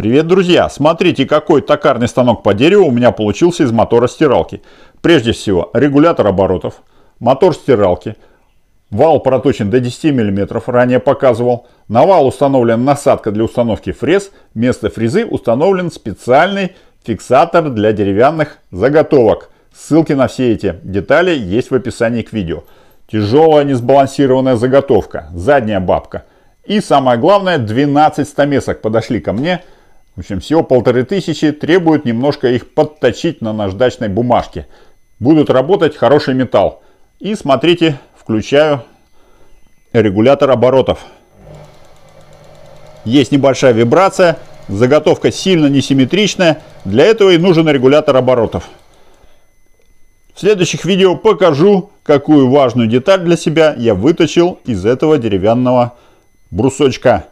Привет, друзья! Смотрите, какой токарный станок по дереву у меня получился из мотора стиралки. Прежде всего, регулятор оборотов, мотор стиралки, вал проточен до 10 мм, ранее показывал. На вал установлена насадка для установки фрез, вместо фрезы установлен специальный фиксатор для деревянных заготовок. Ссылки на все эти детали есть в описании к видео. Тяжелая несбалансированная заготовка, задняя бабка. И самое главное, 12 стамесок подошли ко мне – в общем, всего полторы тысячи, требует немножко их подточить на наждачной бумажке. Будут работать хороший металл. И смотрите, включаю регулятор оборотов. Есть небольшая вибрация, заготовка сильно несимметричная, для этого и нужен регулятор оборотов. В следующих видео покажу, какую важную деталь для себя я выточил из этого деревянного брусочка.